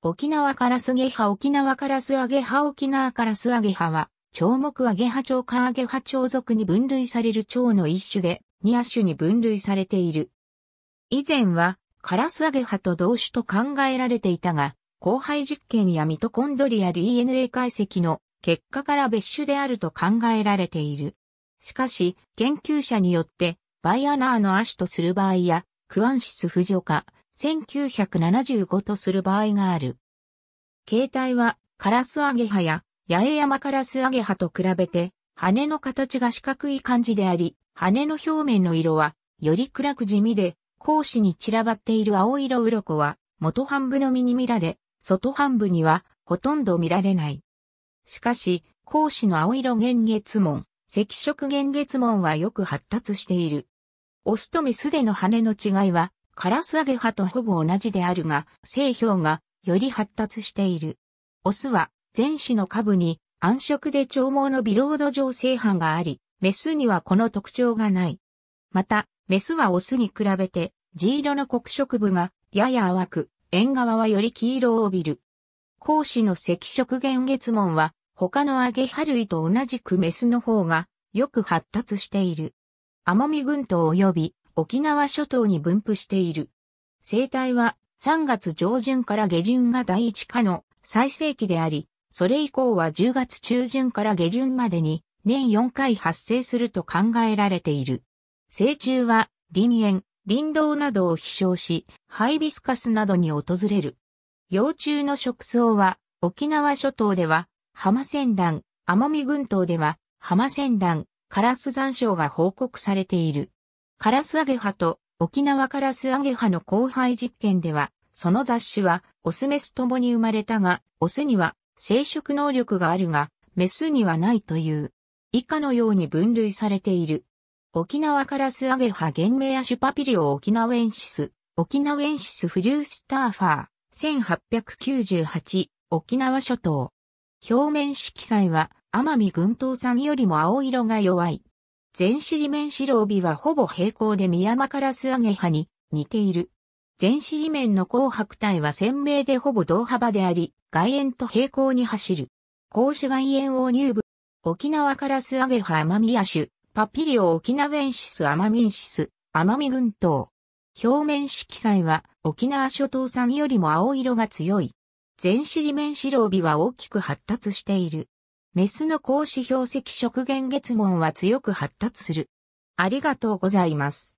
沖縄カラスゲハ沖縄カラスアゲハ沖縄カラスアゲハは、長目アゲハ長カアゲハ長属に分類される蝶の一種で、ニア種に分類されている。以前は、カラスアゲハと同種と考えられていたが、交配実験やミトコンドリア DNA 解析の結果から別種であると考えられている。しかし、研究者によって、バイアナーの亜種とする場合や、クアンシス不助化、1975とする場合がある。形態は、カラスアゲハや、八重山カラスアゲハと比べて、羽の形が四角い感じであり、羽の表面の色は、より暗く地味で、講師に散らばっている青色鱗は、元半部のみに見られ、外半部には、ほとんど見られない。しかし、講師の青色玄月門、赤色玄月門はよく発達している。オスとメスでの羽の違いは、カラスアゲハとほぼ同じであるが、性表がより発達している。オスは前肢の下部に暗色で長毛のビロード状性斑があり、メスにはこの特徴がない。また、メスはオスに比べて、地色の黒色部がやや淡く、縁側はより黄色を帯びる。講師の赤色原月門は、他のアゲハ類と同じくメスの方が、よく発達している。モミ群島及び沖縄諸島に分布している。生態は3月上旬から下旬が第一課の最盛期であり、それ以降は10月中旬から下旬までに年4回発生すると考えられている。成虫は林園、林道などを飛翔し、ハイビスカスなどに訪れる。幼虫の食草は沖縄諸島では浜仙団、奄美群島では浜仙団、カラス山椒が報告されている。カラスアゲハと沖縄カラスアゲハの交配実験では、その雑種はオスメスともに生まれたが、オスには生殖能力があるが、メスにはないという、以下のように分類されている。沖縄カラスアゲハ原名アシュパピリオ沖縄エンシス、沖縄エンシスフリュースターファー、1898、沖縄諸島。表面色彩は、奄美群島産よりも青色が弱い。全尻面白帯はほぼ平行で宮間カラス揚げ派に似ている。全尻面の紅白帯は鮮明でほぼ同幅であり、外縁と平行に走る。甲種外縁を入部。沖縄ラスア揚げ派マミア種、パピリオ沖縄ンシスアマミンシス、アマミ群島。表面色彩は沖縄諸島産よりも青色が強い。全尻面白帯は大きく発達している。メスの格子標石食源月門は強く発達する。ありがとうございます。